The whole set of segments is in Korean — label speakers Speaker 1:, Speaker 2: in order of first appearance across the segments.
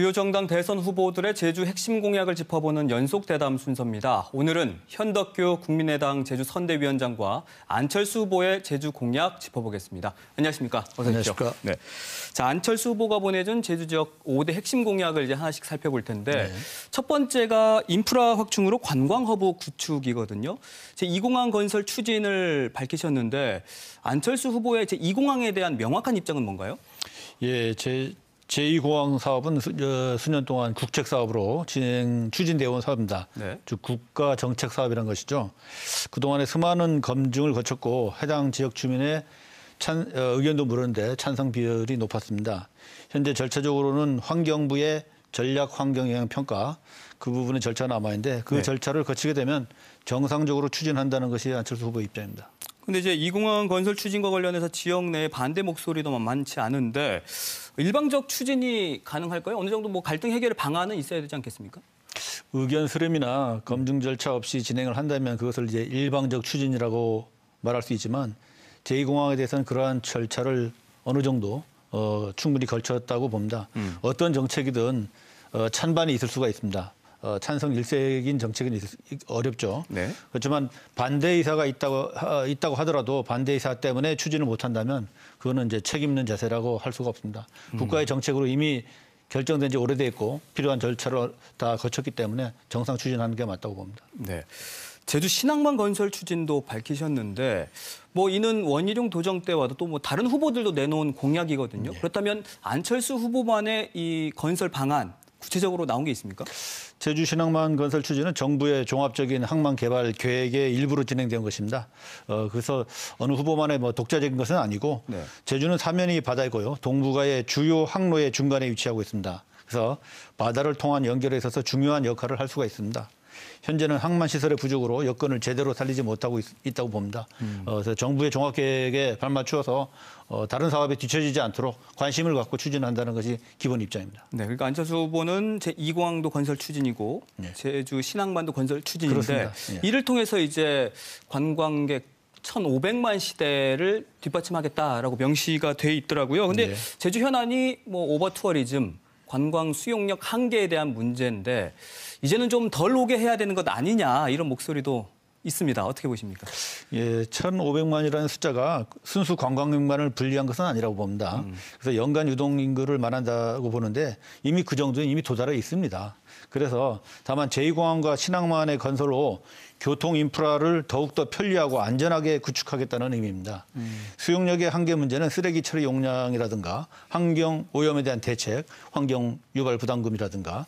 Speaker 1: 주요 정당 대선 후보들의 제주 핵심 공약을 짚어보는 연속 대담 순서입니다. 오늘은 현덕규 국민의당 제주 선대위원장과 안철수 후보의 제주 공약 짚어보겠습니다. 안녕하십니까? 어서 오십시오. 안 네. 자, 안철수 후보가 보내준 제주 지역 5대 핵심 공약을 이제 하나씩 살펴볼 텐데 네. 첫 번째가 인프라 확충으로 관광 허브 구축이거든요. 제2공항 건설 추진을 밝히셨는데 안철수 후보의 제2공항에 대한 명확한 입장은 뭔가요? 예, 제
Speaker 2: 제2공항 사업은 수, 어, 수년 동안 국책 사업으로 진행 추진되어 온 사업입니다. 네. 즉 국가 정책 사업이란 것이죠. 그동안에 수많은 검증을 거쳤고 해당 지역 주민의 찬, 어, 의견도 물었는데 찬성 비율이 높았습니다. 현재 절차적으로는 환경부의 전략 환경 영향 평가 그 부분의 절차 남아 있는데 그 네. 절차를 거치게 되면 정상적으로 추진한다는 것이 안철수 후보 입장입니다.
Speaker 1: 근데 이제 이 공항 건설 추진과 관련해서 지역 내에 반대 목소리도 많지 않은데 일방적 추진이 가능할까요? 어느 정도 뭐 갈등 해결 방안은 있어야 되지 않겠습니까?
Speaker 2: 의견 수렴이나 검증 절차 없이 진행을 한다면 그것을 이제 일방적 추진이라고 말할 수 있지만 제2공항에 대해서는 그러한 절차를 어느 정도 어, 충분히 걸쳤다고 봅니다. 음. 어떤 정책이든 어, 찬반이 있을 수가 있습니다. 어, 찬성 일색인 정책은 어렵죠. 네. 그렇지만 반대 의사가 있다고 하, 있다고 하더라도 반대 의사 때문에 추진을 못한다면 그거는 이제 책임있는 자세라고 할 수가 없습니다. 음. 국가의 정책으로 이미 결정된 지 오래됐고 필요한 절차를 다 거쳤기 때문에 정상 추진하는 게 맞다고
Speaker 1: 봅니다. 네. 제주 신항만 건설 추진도 밝히셨는데 뭐 이는 원희룡 도정 때와도 또뭐 다른 후보들도 내놓은 공약이거든요. 네. 그렇다면 안철수 후보만의 이 건설 방안 구체적으로 나온 게 있습니까?
Speaker 2: 제주 신항만 건설 추진은 정부의 종합적인 항만 개발 계획의 일부로 진행된 것입니다. 어, 그래서 어느 후보만의 뭐 독자적인 것은 아니고 네. 제주는 사면이 바다이고요. 동북아의 주요 항로의 중간에 위치하고 있습니다. 그래서 바다를 통한 연결에 있어서 중요한 역할을 할 수가 있습니다. 현재는 항만 시설의 부족으로 여건을 제대로 살리지 못하고 있, 다고 봅니다. 음. 어, 그래서 정부의 종합 계획에 발맞추어서 어, 다른 사업에 뒤처지지 않도록 관심을 갖고 추진한다는 것이 기본
Speaker 1: 입장입니다. 네, 그러니까 안철수 후보는 제2공항도 건설 추진이고 네. 제주 신항만도 건설 추진인데 네. 이를 통해서 이제 관광객 1,500만 시대를 뒷받침하겠다라고 명시가 돼 있더라고요. 근데 네. 제주 현안이 뭐 오버 투어리즘 관광 수용력 한계에 대한 문제인데 이제는 좀 덜 오게 해야 되는 것 아니냐 이런 목소리도 있습니다. 어떻게 보십니까? 예, 1,500만이라는 숫자가
Speaker 2: 순수 관광객만을 분리한 것은 아니라고 봅니다. 음. 그래서 연간 유동 인구를 말한다고 보는데 이미 그 정도는 이미 도달해 있습니다. 그래서 다만 제2공항과 신항만의 건설로 교통 인프라를 더욱더 편리하고 안전하게 구축하겠다는 의미입니다. 음. 수용력의 한계 문제는 쓰레기 처리 용량이라든가 환경 오염에 대한 대책, 환경 유발 부담금이라든가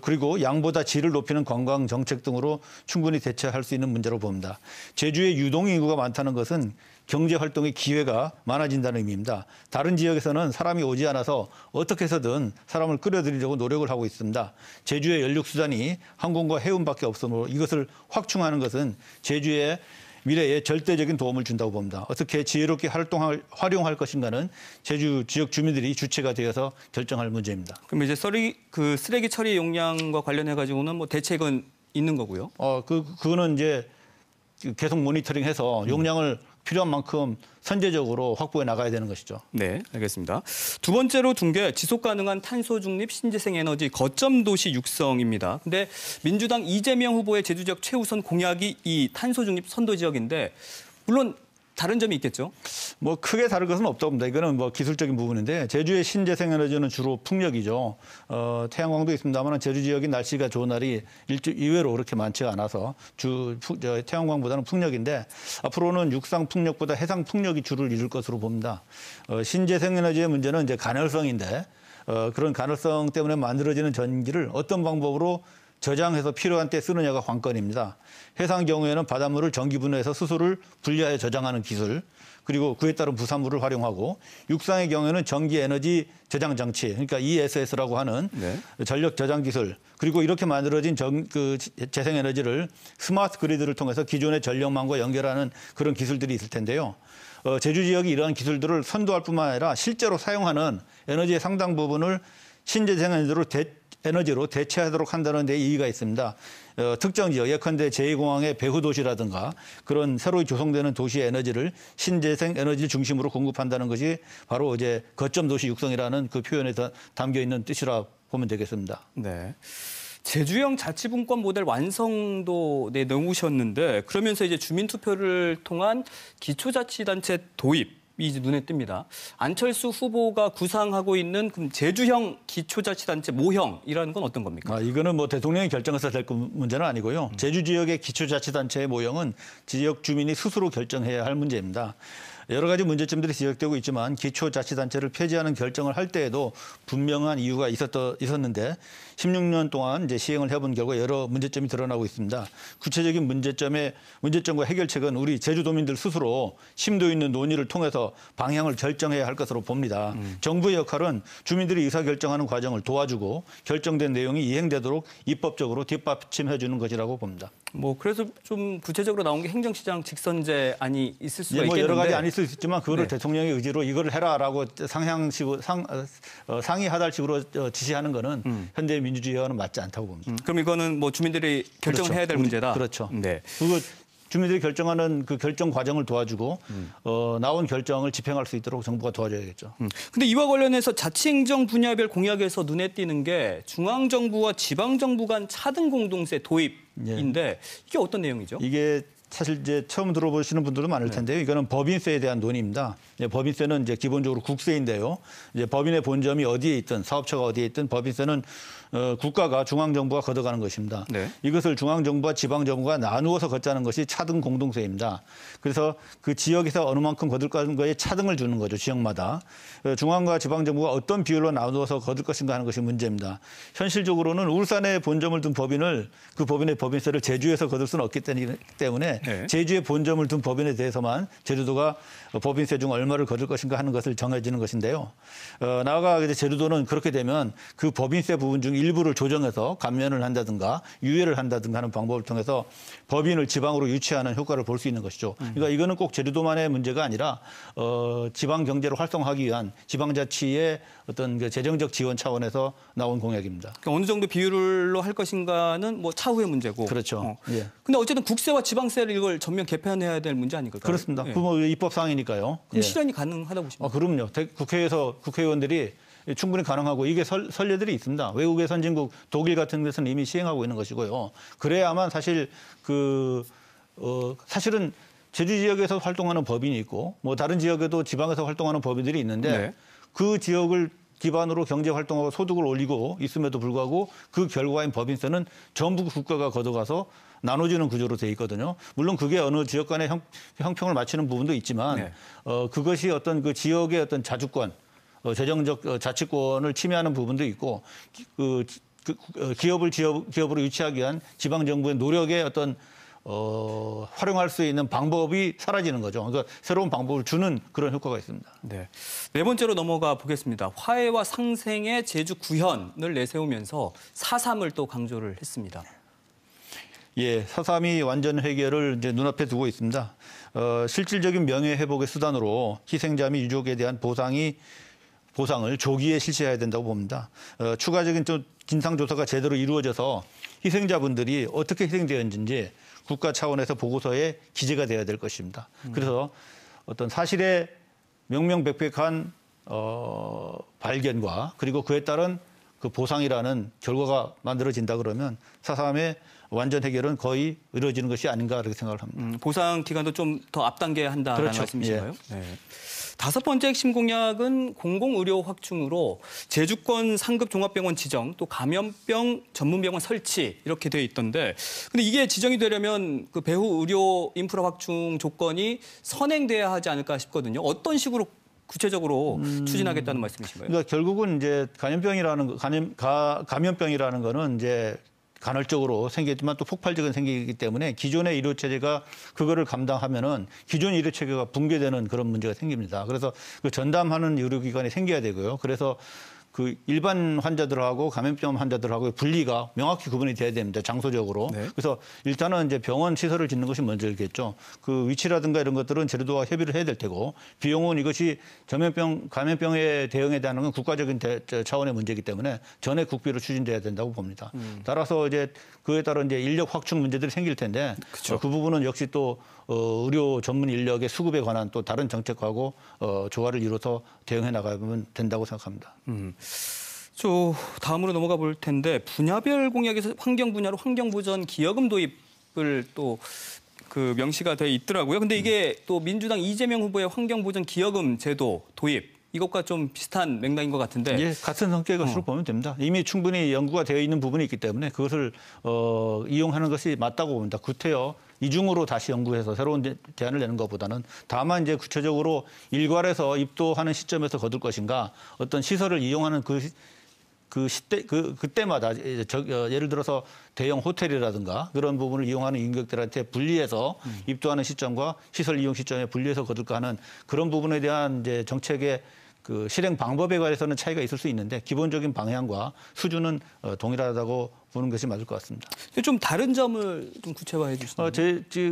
Speaker 2: 그리고 양보다 질을 높이는 관광 정책 등으로 충분히 대처할수 있는 문제로 봅니다. 제주의 유동 인구가 많다는 것은 경제 활동의 기회가 많아진다는 의미입니다. 다른 지역에서는 사람이 오지 않아서 어떻게 해서든 사람을 끌어들이려고 노력을 하고 있습니다. 제주의 연륙수단이 항공과 해운밖에 없으므로 이것을 확충하는 것은 제주의 미래에 절대적인 도움을 준다고 봅니다. 어떻게 지혜롭게 활동할, 활용할 것인가는 제주 지역 주민들이 주체가 되어서 결정할
Speaker 1: 문제입니다. 그럼 이제 쓰레기, 그 쓰레기 처리 용량과 관련해 가지고는 뭐 대책은 있는 거고요.
Speaker 2: 어, 그 그거는 이제 계속 모니터링해서 용량을 필요한 만큼
Speaker 1: 선제적으로 확보해 나가야 되는 것이죠. 네, 알겠습니다. 두 번째로 둔 게 지속 가능한 탄소 중립 신재생 에너지 거점 도시 육성입니다. 근데 민주당 이재명 후보의 제주 적 최우선 공약이 이 탄소 중립 선도 지역인데 물론 다른 점이 있겠죠?
Speaker 2: 뭐 크게 다른 것은 없다고 봅니다. 이거는 뭐 기술적인 부분인데 제주의 신재생 에너지는 주로 풍력이죠. 어, 태양광도 있습니다만 제주 지역이 날씨가 좋은 날이 일주 이외로 그렇게 많지가 않아서 주 푸, 저, 태양광보다는 풍력인데 앞으로는 육상 풍력보다 해상 풍력이 주를 이룰 것으로 봅니다. 어, 신재생 에너지의 문제는 이제 간헐성인데 어, 그런 가능성 때문에 만들어지는 전기를 어떤 방법으로 저장해서 필요한 때 쓰느냐가 관건입니다. 해상 경우에는 바닷물을 전기분해해서 수소를 분리하여 저장하는 기술, 그리고 그에 따른 부산물을 활용하고 육상의 경우에는 전기 에너지 저장 장치, 그러니까 ESS라고 하는 네. 전력 저장 기술, 그리고 이렇게 만들어진 전, 그 재생 에너지를 스마트 그리드를 통해서 기존의 전력망과 연결하는 그런 기술들이 있을 텐데요. 어, 제주 지역이 이러한 기술들을 선도할 뿐만 아니라 실제로 사용하는 에너지의 상당 부분을 신재생 에너지로 대, 에너지로 대체하도록 한다는 데 이의가 있습니다. 어, 특정 지역, 예컨대 제2공항의 배후도시라든가 그런 새로 조성되는 도시의 에너지를 신재생 에너지를 중심으로 공급한다는 것이 바로 이제 거점 도시 육성이라는 그 표현에 담겨
Speaker 1: 있는 뜻이라 보면 되겠습니다. 네. 제주형 자치분권 모델 완성도 네, 내놓으셨는데 그러면서 이제 주민투표를 통한 기초자치단체 도입 이제 눈에 띕니다. 안철수 후보가 구상하고 있는 그럼 제주형 기초자치단체 모형이라는 건 어떤 겁니까? 아, 이거는 뭐 대통령이 결정해서 될 그 문제는 아니고요.
Speaker 2: 제주 지역의 기초자치단체의 모형은 지역 주민이 스스로 결정해야 할 문제입니다. 여러 가지 문제점들이 지적되고 있지만 기초자치단체를 폐지하는 결정을 할 때에도 분명한 이유가 있었던 있었는데 16년 동안 이제 시행을 해본 결과 여러 문제점이 드러나고 있습니다. 구체적인 문제점의 문제점과 해결책은 우리 제주도민들 스스로 심도 있는 논의를 통해서 방향을 결정해야 할 것으로 봅니다. 음. 정부의 역할은 주민들이 의사결정하는 과정을 도와주고 결정된 내용이 이행되도록 입법적으로 뒷받침해주는 것이라고 봅니다.
Speaker 1: 뭐 그래서 좀 구체적으로 나온 게 행정시장 직선제안이 있을 수가 예, 뭐 있겠는데 여러 가지 안이 있을
Speaker 2: 수 있지만 그거를 네. 대통령의 의지로 이거를 해라라고 상향식으로 상 어, 상위 하달식으로 어, 지시하는 거는 음. 현대 민주주의와는 맞지 않다고 봅니다. 음,
Speaker 1: 그럼 이거는 뭐 주민들이 결정을 그렇죠. 해야 될 문제다. 그렇죠.
Speaker 2: 네. 그거 주민들이 결정하는 그 결정 과정을 도와주고 음. 어, 나온
Speaker 1: 결정을 집행할 수
Speaker 2: 있도록 정부가 도와줘야겠죠. 음.
Speaker 1: 근데 이와 관련해서 자치행정 분야별 공약에서 눈에 띄는 게 중앙 정부와 지방 정부 간 차등 공동체 도입인데 예. 이게 어떤 내용이죠?
Speaker 2: 이게 사실 이제 처음 들어보시는 분들도 많을 네. 텐데요. 이거는 법인세에 대한 논의입니다. 이제 법인세는 이제 기본적으로 국세인데요. 이제 법인의 본점이 어디에 있든 사업처가 어디에 있든 법인세는 어, 국가가 중앙정부가 걷어가는 것입니다. 네. 이것을 중앙정부와 지방정부가 나누어서 걷자는 것이 차등 공동세입니다. 그래서 그 지역에서 어느 만큼 거둘 것는거에 차등을 주는 거죠, 지역마다. 어, 중앙과 지방정부가 어떤 비율로 나누어서 거둘 것인가 하는 것이 문제입니다. 현실적으로는 울산에 본점을 둔 법인을 그 법인의 법인세를 제주에서 거둘 수는 없기 때문에 네. 제주에 본점을 둔 법인에 대해서만 제주도가 법인세 중 얼마를 거둘 것인가 하는 것을 정해지는 것인데요. 어, 나아가 이제 제주도는 그렇게 되면 그 법인세 부분 중 일부를 조정해서 감면을 한다든가 유예를 한다든가 하는 방법을 통해서 법인을 지방으로 유치하는 효과를 볼 수 있는 것이죠. 음. 그러니까 이거는 꼭 제주도만의 문제가 아니라 어, 지방 경제를 활성화하기 위한 지방자치의 어떤 그 재정적 지원 차원에서
Speaker 1: 나온 공약입니다. 그러니까 어느 정도 비율로 할 것인가는 뭐 차후의 문제고. 그렇죠. 어. 예. 근데 어쨌든 국세와 지방세를 사실 이걸 전면 개편해야 될 문제 아닐까요? 그렇습니다. 예. 그뭐 입법 사항이니까요. 그럼 예. 실현이 가능하다고 보십니까? 아, 그럼요. 대, 국회에서 국회의원들이 충분히 가능하고 이게 설,
Speaker 2: 설례들이 있습니다. 외국의 선진국 독일 같은 데서는 이미 시행하고 있는 것이고요. 그래야만 사실 그 어, 사실은 제주 지역에서 활동하는 법인이 있고 뭐 다른 지역에도 지방에서 활동하는 법인들이 있는데 네. 그 지역을 기반으로 경제 활동하고 소득을 올리고 있음에도 불구하고 그 결과인 법인세는 전부 국가가 걷어가서 나눠주는 구조로 돼 있거든요. 물론 그게 어느 지역 간의 형, 형평을 맞추는 부분도 있지만 네. 어, 그것이 어떤 그 지역의 어떤 자주권, 어, 재정적 어, 자치권을 침해하는 부분도 있고 그, 그, 그 기업을 지역, 기업으로 유치하기 위한 지방 정부의 노력의 어떤 어, 활용할 수 있는 방법이 사라지는 거죠. 그러니까 새로운 방법을 주는
Speaker 1: 그런 효과가 있습니다. 네. 네 번째로 넘어가 보겠습니다. 화해와 상생의 제주 구현을 내세우면서 사삼을또 강조를 했습니다.
Speaker 2: 예, 사삼이 완전 해결을 이제 눈앞에 두고 있습니다. 어, 실질적인 명예 회복의 수단으로 희생자 및 유족에 대한 보상이 보상을 조기에 실시해야 된다고 봅니다. 어, 추가적인 좀 진상 조사가 제대로 이루어져서 희생자분들이 어떻게 희생되었는지 국가 차원에서 보고서에 기재가 돼야 될 것입니다. 음. 그래서 어떤 사실의 명명백백한 어, 발견과 그리고 그에 따른 그 보상이라는 결과가 만들어진다 그러면 사삼의 완전 해결은 거의
Speaker 1: 이루어지는 것이 아닌가 그렇게 생각을 합니다. 음, 보상 기간도 좀 더 앞당겨야 한다라는 그렇죠. 말씀이신가요? 예. 네. 다섯 번째 핵심 공약은 공공의료 확충으로 제주권 상급 종합병원 지정 또 감염병 전문병원 설치 이렇게 돼 있던데 근데 이게 지정이 되려면 그 배후 의료 인프라 확충 조건이 선행돼야 하지 않을까 싶거든요. 어떤 식으로 구체적으로 음. 추진하겠다는 음... 말씀이신가요?
Speaker 2: 그러니까 결국은 이제 감염병이라는 감염 가, 감염병이라는 거는 이제 간헐적으로 생기지만 또 폭발적인 생기기 때문에 기존의 의료 체제가 그거를 감당하면은 기존 의료 체계가 붕괴되는 그런 문제가 생깁니다. 그래서 그 전담하는 의료기관이 생겨야 되고요. 그래서 그 일반 환자들하고 감염병 환자들하고 분리가 명확히 구분이 돼야 됩니다. 장소적으로. 네. 그래서 일단은 이제 병원 시설을 짓는 것이 먼저겠죠. 그 위치라든가 이런 것들은 제도와 협의를 해야 될 테고 비용은 이것이 전염병 감염병에 대응에 대한 건 국가적인 대, 차원의 문제이기 때문에 전액 국비로 추진돼야 된다고 봅니다. 음. 따라서 이제 그에 따른 이제 인력 확충 문제들이 생길 텐데 그쵸. 그 부분은 역시 또 어, 의료 전문 인력의 수급에 관한 또 다른 정책하고
Speaker 1: 어, 조화를 이루어서 대응해 나가면 된다고 생각합니다. 음. 저 다음으로 넘어가 볼 텐데 분야별 공약에서 환경 분야로 환경보전 기여금 도입을 또 그 명시가 돼 있더라고요. 근데 이게 음. 또 민주당 이재명 후보의 환경보전 기여금 제도 도입 이것과 좀 비슷한 맥락인 것 같은데. 예,
Speaker 2: 같은 성격의 것으로 어. 보면 됩니다. 이미 충분히 연구가 되어 있는 부분이 있기 때문에 그것을 어, 이용하는 것이 맞다고 봅니다. 구태여 이중으로 다시 연구해서 새로운 대, 안을 내는 것보다는 다만 이제 구체적으로 일괄해서 입도하는 시점에서 거둘 것인가 어떤 시설을 이용하는 그그 시대 그 그때마다 저, 어, 예를 들어서 대형 호텔이라든가 그런 부분을 이용하는 인격들한테 분리해서 음. 입도하는 시점과 시설 이용 시점에 분리해서 거둘까 하는 그런 부분에 대한 이제 정책의 그 실행 방법에 관해서는 차이가 있을 수 있는데 기본적인 방향과 수준은 어, 동일하다고 보는 것이 맞을 것 같습니다.
Speaker 1: 좀 다른 점을 좀
Speaker 2: 구체화해 주시죠. 어, 제, 제,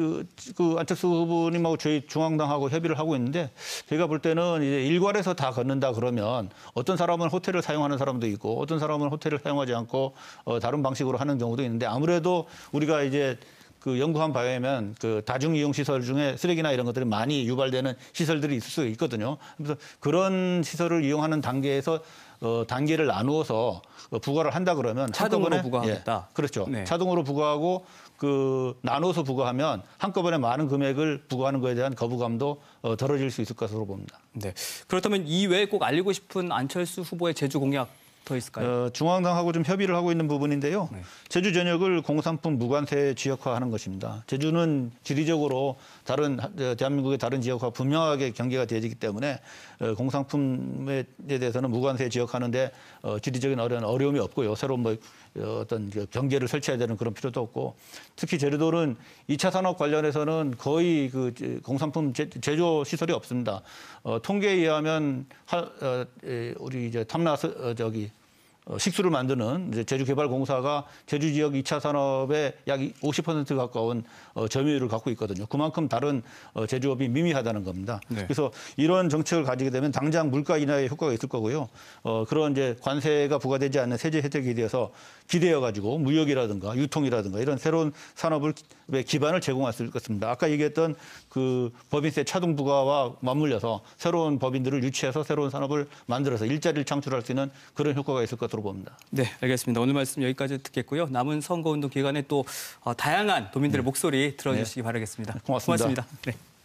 Speaker 2: 그 안철수 후보님하고 저희 중앙당하고 협의를 하고 있는데 제가 볼 때는 이제 일괄해서 다 걷는다 그러면 어떤 사람은 호텔을 사용하는 사람도 있고 어떤 사람은 호텔을 사용하지 않고 어, 다른 방식으로 하는 경우도 있는데 아무래도 우리가 이제 그 연구한 바에 의하면 그 다중 이용 시설 중에 쓰레기나 이런 것들이 많이 유발되는 시설들이 있을 수 있거든요. 그래서 그런 시설을 이용하는 단계에서 어, 단계를 나누어서 어, 부과를 한다 그러면 자동으로 부과하겠다. 예, 그렇죠. 네. 자동으로 부과하고 그나어서 부과하면 한꺼번에 많은 금액을 부과하는 것에 대한 거부감도 어, 덜어질 수 있을 것으로
Speaker 1: 봅니다. 네. 그렇다면 이외에 꼭 알리고 싶은 안철수 후보의 제주 공약 더 있을까요?
Speaker 2: 어, 중앙당하고 좀 협의를 하고 있는 부분인데요. 네. 제주 전역을 공산품 무관세 지역화하는 것입니다. 제주는 지리적으로 다른 대한민국의 다른 지역과 분명하게 경계가 되어지기 때문에 어, 공산품에 대해서는 무관세 지역화하는데 어, 지리적인 어려운 어려움이 없고요. 새로운 뭐 어, 어떤 그 경계를 설치해야 되는 그런 필요도 없고 특히 제주도는 2차 산업 관련해서는 거의 그 공산품 제조 시설이 없습니다. 어, 통계에 의하면 하, 어, 우리 이제 탐나 어, 저기 어, 식수를 만드는 제주개발공사가 제주 지역 2차 산업의 약 50% 가까운 어, 점유율을 갖고 있거든요. 그만큼 다른 어, 제조업이 미미하다는 겁니다. 네. 그래서 이런 정책을 가지게 되면 당장 물가 인하에 효과가 있을 거고요. 어, 그런 이제 관세가 부과되지 않는 세제 혜택에 대해서 기대해 가지고 무역이라든가 유통이라든가 이런 새로운 산업을 기반을 제공할 수 있을 것입니다. 아까 얘기했던 그 법인세 차등 부과와 맞물려서 새로운 법인들을 유치해서 새로운 산업을 만들어서 일자리를 창출할 수 있는 그런 효과가 있을 것으 들어
Speaker 1: 봅니다. 네, 알겠습니다. 오늘 말씀 여기까지 듣겠고요. 남은 선거운동 기간에 또 어, 다양한 도민들의 네. 목소리 들어주시기 네. 바라겠습니다. 고맙습니다. 고맙습니다. 네.